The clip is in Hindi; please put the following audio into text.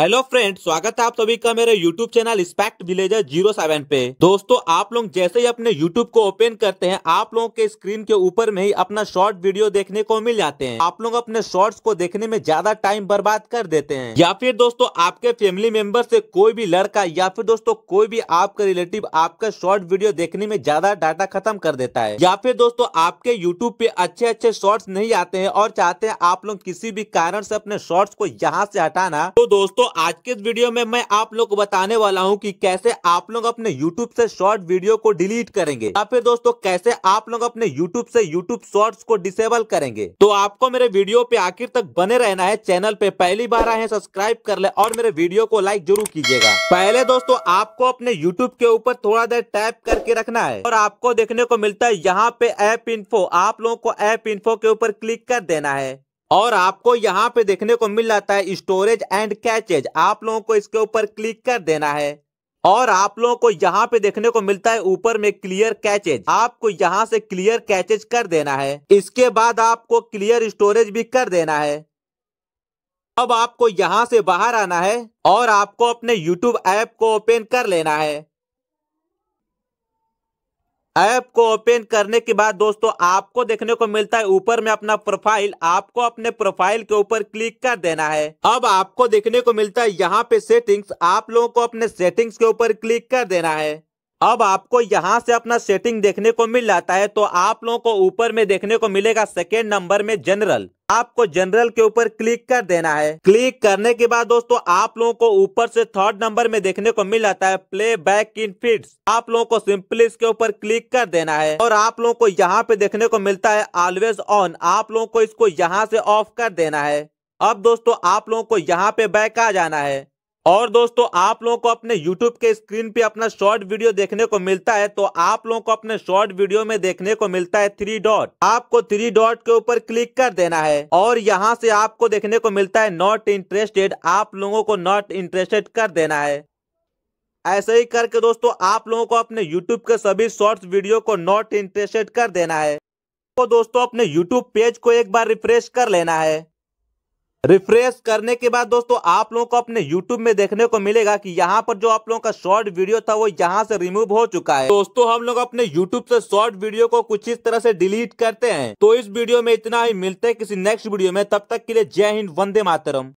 हेलो फ्रेंड स्वागत है आप सभी का मेरे यूट्यूब चैनल स्पैक्ट विलेजर जीरो सेवन पे दोस्तों आप लोग जैसे ही अपने यूट्यूब को ओपन करते हैं आप लोगों के स्क्रीन के ऊपर में ही अपना शॉर्ट वीडियो देखने को मिल जाते हैं आप लोग अपने शॉर्ट्स को देखने में ज्यादा टाइम बर्बाद कर देते हैं या फिर दोस्तों आपके फैमिली मेंबर से कोई भी लड़का या फिर दोस्तों कोई भी आपका रिलेटिव आपका शॉर्ट वीडियो देखने में ज्यादा डाटा खत्म कर देता है या फिर दोस्तों आपके यूट्यूब पे अच्छे अच्छे शॉर्ट्स नहीं आते हैं और चाहते हैं आप लोग किसी भी कारण से अपने शॉर्ट्स को यहाँ से हटाना तो दोस्तों आज के वीडियो में मैं आप लोग को बताने वाला हूँ कि कैसे आप लोग अपने YouTube से शॉर्ट वीडियो को डिलीट करेंगे या फिर दोस्तों कैसे आप लोग अपने YouTube से YouTube शॉर्ट्स को डिसेबल करेंगे तो आपको मेरे वीडियो पे आखिर तक बने रहना है चैनल पे पहली बार आए सब्सक्राइब कर ले और मेरे वीडियो को लाइक जरूर कीजिएगा पहले दोस्तों आपको अपने यूट्यूब के ऊपर थोड़ा देर टाइप करके रखना है और आपको देखने को मिलता है यहाँ पे ऐप इन्फो आप लोगों को ऐप इन्फो के ऊपर क्लिक कर देना है और आपको यहाँ पे देखने को मिल जाता है स्टोरेज एंड कैचेज आप लोगों को इसके ऊपर क्लिक कर देना है और आप लोगों को यहाँ पे देखने को मिलता है ऊपर में क्लियर कैचेज आपको यहाँ से क्लियर कैचेज कर देना है इसके बाद आपको क्लियर स्टोरेज भी कर देना है अब आपको यहाँ से बाहर आना है और आपको अपने YouTube ऐप को ओपन कर लेना है ऐप को ओपन करने के बाद दोस्तों आपको देखने को मिलता है ऊपर में अपना प्रोफाइल आपको अपने प्रोफाइल के ऊपर क्लिक कर देना है अब आपको देखने को मिलता है यहाँ पे सेटिंग्स आप लोगों को अपने सेटिंग्स के ऊपर क्लिक कर देना है अब आपको यहां से अपना सेटिंग देखने को मिल जाता है तो आप लोगों को ऊपर में देखने को मिलेगा सेकेंड नंबर में जनरल आपको जनरल के ऊपर क्लिक कर देना है क्लिक करने के बाद दोस्तों आप लोगों को ऊपर से थर्ड नंबर में देखने को मिल जाता है प्ले बैक इन फिट्स आप लोगों को सिंपली इसके ऊपर क्लिक कर देना है और आप लोगों को यहाँ पे देखने को मिलता है ऑलवेज ऑन आप लोगों को इसको यहाँ से ऑफ कर देना है अब दोस्तों आप लोगों को यहाँ पे बैक आ जाना है और दोस्तों आप लोगों को अपने YouTube के स्क्रीन पे अपना शॉर्ट वीडियो देखने को मिलता है तो आप लोगों को अपने शॉर्ट वीडियो में देखने को मिलता है थ्री डॉट आपको थ्री डॉट के ऊपर क्लिक कर देना है और यहाँ से आपको देखने को मिलता है नॉट इंटरेस्टेड आप लोगों को नॉट इंटरेस्टेड कर देना है ऐसे ही करके दोस्तों आप लोगों को अपने यूट्यूब के सभी शॉर्ट वीडियो को नॉट इंटरेस्टेड कर देना है तो दोस्तों अपने यूट्यूब पेज को एक बार रिफ्रेश कर लेना है रिफ्रेश करने के बाद दोस्तों आप लोगों को अपने YouTube में देखने को मिलेगा कि यहाँ पर जो आप लोगों का शॉर्ट वीडियो था वो यहाँ से रिमूव हो चुका है दोस्तों हम लोग अपने YouTube से शॉर्ट वीडियो को कुछ इस तरह से डिलीट करते हैं तो इस वीडियो में इतना ही मिलते हैं किसी नेक्स्ट वीडियो में तब तक के लिए जय हिंद वंदे मातरम